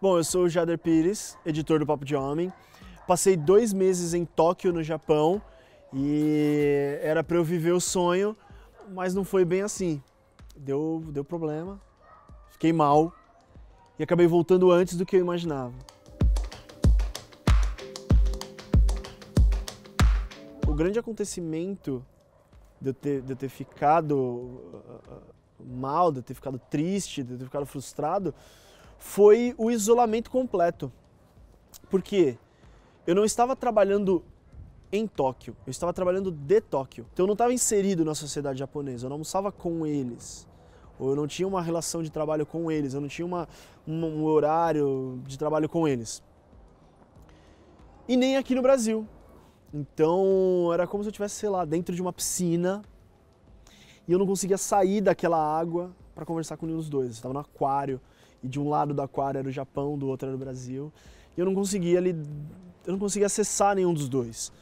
Bom, eu sou o Jader Pires, editor do Papo de Homem. Passei dois meses em Tóquio, no Japão, e era para eu viver o sonho, mas não foi bem assim. Deu, deu problema, fiquei mal e acabei voltando antes do que eu imaginava. O grande acontecimento de eu ter, de eu ter ficado uh, uh, uh, mal, de eu ter ficado triste, de eu ter ficado frustrado, foi o isolamento completo. Porque eu não estava trabalhando em Tóquio, eu estava trabalhando de Tóquio. Então eu não estava inserido na sociedade japonesa, eu não almoçava com eles. Ou eu não tinha uma relação de trabalho com eles, eu não tinha uma, um, um horário de trabalho com eles. E nem aqui no Brasil. Então era como se eu tivesse, sei lá, dentro de uma piscina e eu não conseguia sair daquela água para conversar com nenhum dos dois. Estava no aquário e de um lado do aquário era o Japão, do outro era o Brasil, e eu não conseguia ali, eu não conseguia acessar nenhum dos dois.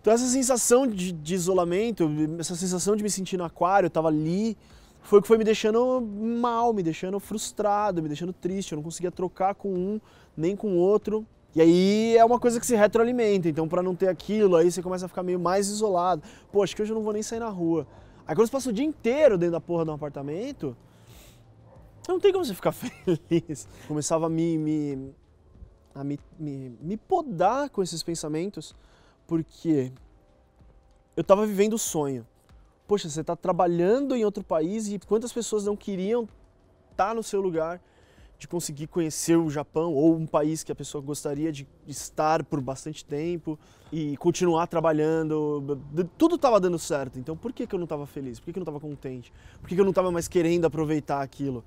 Então essa sensação de, de isolamento, essa sensação de me sentir no aquário, eu estava ali, foi o que foi me deixando mal, me deixando frustrado, me deixando triste. Eu não conseguia trocar com um nem com o outro. E aí é uma coisa que se retroalimenta. Então, para não ter aquilo, aí você começa a ficar meio mais isolado. Pô, acho que hoje eu não vou nem sair na rua. Aí quando você passa o dia inteiro dentro da porra de um apartamento, não tem como você ficar feliz. Começava a me, me, a me, me, me podar com esses pensamentos, porque eu estava vivendo o sonho. Poxa, você está trabalhando em outro país e quantas pessoas não queriam estar tá no seu lugar de conseguir conhecer o Japão ou um país que a pessoa gostaria de estar por bastante tempo e continuar trabalhando. Tudo estava dando certo, então por que, que eu não estava feliz? Por que, que eu não estava contente? Por que, que eu não estava mais querendo aproveitar aquilo?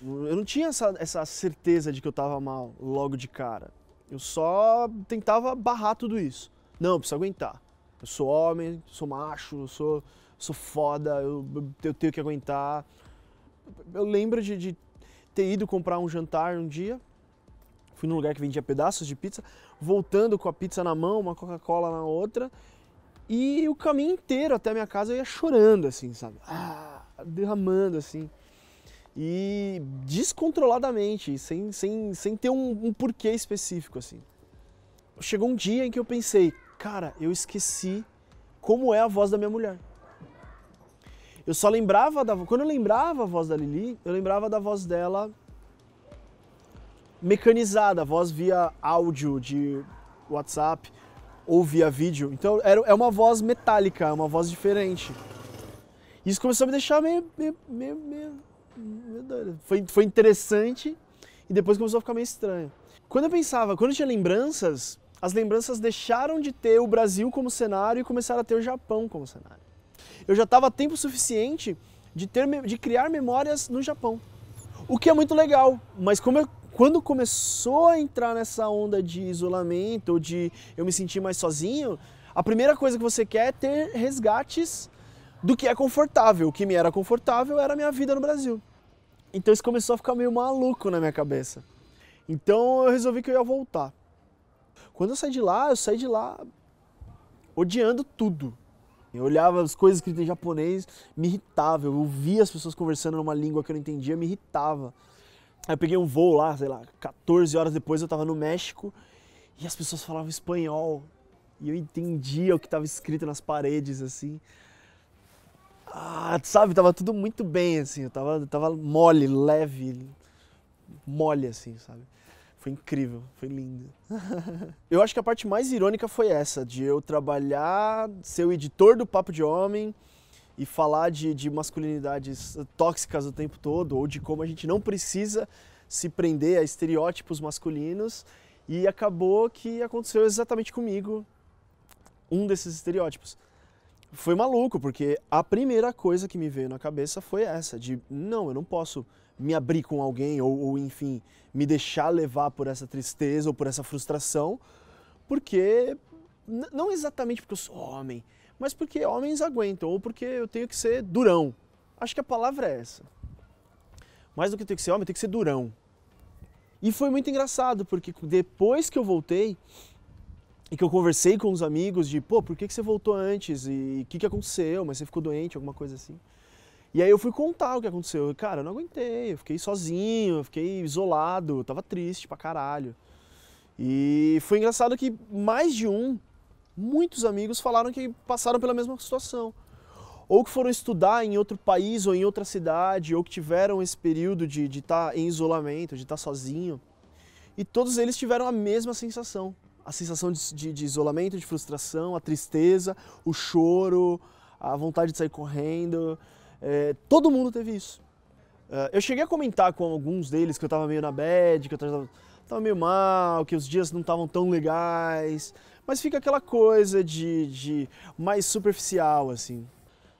Eu não tinha essa, essa certeza de que eu estava mal logo de cara. Eu só tentava barrar tudo isso. Não, eu preciso aguentar. Eu sou homem, sou macho, eu sou, sou foda, eu, eu tenho que aguentar. Eu lembro de, de ter ido comprar um jantar um dia, fui num lugar que vendia pedaços de pizza, voltando com a pizza na mão, uma Coca-Cola na outra, e o caminho inteiro até a minha casa eu ia chorando, assim, sabe? Ah, derramando, assim e descontroladamente, sem, sem, sem ter um, um porquê específico assim. Chegou um dia em que eu pensei, cara, eu esqueci como é a voz da minha mulher. Eu só lembrava da quando eu lembrava a voz da Lili, eu lembrava da voz dela mecanizada, a voz via áudio de WhatsApp ou via vídeo. Então era, é uma voz metálica, é uma voz diferente. Isso começou a me deixar meio, meio, meio, meio foi, foi interessante e depois começou a ficar meio estranho. Quando eu pensava, quando eu tinha lembranças, as lembranças deixaram de ter o Brasil como cenário e começaram a ter o Japão como cenário. Eu já estava tempo suficiente de, ter, de criar memórias no Japão, o que é muito legal, mas como eu, quando começou a entrar nessa onda de isolamento, ou de eu me sentir mais sozinho, a primeira coisa que você quer é ter resgates do que é confortável. O que me era confortável era a minha vida no Brasil. Então isso começou a ficar meio maluco na minha cabeça. Então eu resolvi que eu ia voltar. Quando eu saí de lá, eu saí de lá odiando tudo. Eu olhava as coisas escritas em japonês, me irritava. Eu ouvia as pessoas conversando numa língua que eu não entendia, me irritava. Aí eu peguei um voo lá, sei lá, 14 horas depois eu estava no México e as pessoas falavam espanhol. E eu entendia o que estava escrito nas paredes, assim. Ah, sabe, tava tudo muito bem, assim, eu tava, tava mole, leve, mole, assim, sabe? Foi incrível, foi lindo. eu acho que a parte mais irônica foi essa, de eu trabalhar, ser o editor do Papo de Homem e falar de, de masculinidades tóxicas o tempo todo, ou de como a gente não precisa se prender a estereótipos masculinos, e acabou que aconteceu exatamente comigo um desses estereótipos foi maluco, porque a primeira coisa que me veio na cabeça foi essa, de não, eu não posso me abrir com alguém ou, ou enfim, me deixar levar por essa tristeza ou por essa frustração, porque não exatamente porque eu sou homem, mas porque homens aguentam ou porque eu tenho que ser durão. Acho que a palavra é essa. Mais do que ter que ser homem, tem que ser durão. E foi muito engraçado, porque depois que eu voltei, e que eu conversei com uns amigos de, pô, por que, que você voltou antes? E o que, que aconteceu? Mas você ficou doente, alguma coisa assim. E aí eu fui contar o que aconteceu. Cara, eu não aguentei, eu fiquei sozinho, eu fiquei isolado, eu tava triste pra caralho. E foi engraçado que mais de um, muitos amigos falaram que passaram pela mesma situação. Ou que foram estudar em outro país ou em outra cidade, ou que tiveram esse período de estar tá em isolamento, de estar tá sozinho. E todos eles tiveram a mesma sensação, a sensação de, de, de isolamento, de frustração, a tristeza, o choro, a vontade de sair correndo. É, todo mundo teve isso. É, eu cheguei a comentar com alguns deles que eu estava meio na bad, que eu tava, tava meio mal, que os dias não estavam tão legais. Mas fica aquela coisa de, de mais superficial, assim.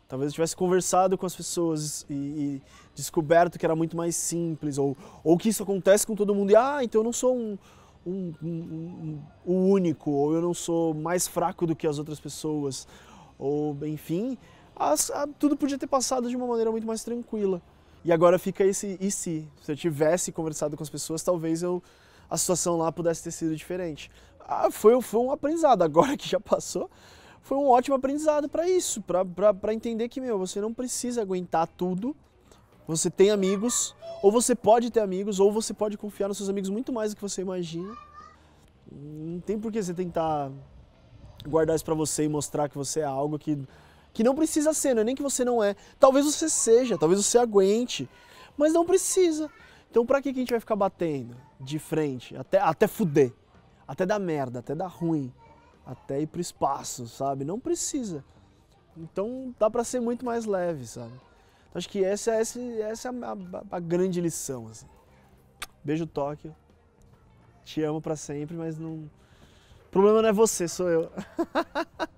Talvez eu tivesse conversado com as pessoas e, e, descoberto que era muito mais simples, ou, ou que isso acontece com todo mundo, e ah, então eu não sou um, um, um, um, um único, ou eu não sou mais fraco do que as outras pessoas, ou enfim, as, a, tudo podia ter passado de uma maneira muito mais tranquila. E agora fica esse e se? Se eu tivesse conversado com as pessoas, talvez eu a situação lá pudesse ter sido diferente. Ah, foi, foi um aprendizado, agora que já passou, foi um ótimo aprendizado para isso, para entender que, meu, você não precisa aguentar tudo você tem amigos, ou você pode ter amigos, ou você pode confiar nos seus amigos muito mais do que você imagina. Não tem por que você tentar guardar isso para você e mostrar que você é algo que, que não precisa ser, não é nem que você não é. Talvez você seja, talvez você aguente, mas não precisa. Então pra que, a gente vai ficar batendo de frente, até, até fuder, até dar merda, até dar ruim, até ir pro espaço, sabe? Não precisa. Então dá pra ser muito mais leve, sabe? Então, acho que essa, essa, essa é a, a grande lição. Assim. Beijo, Tóquio. Te amo para sempre, mas não. O problema não é você, sou eu.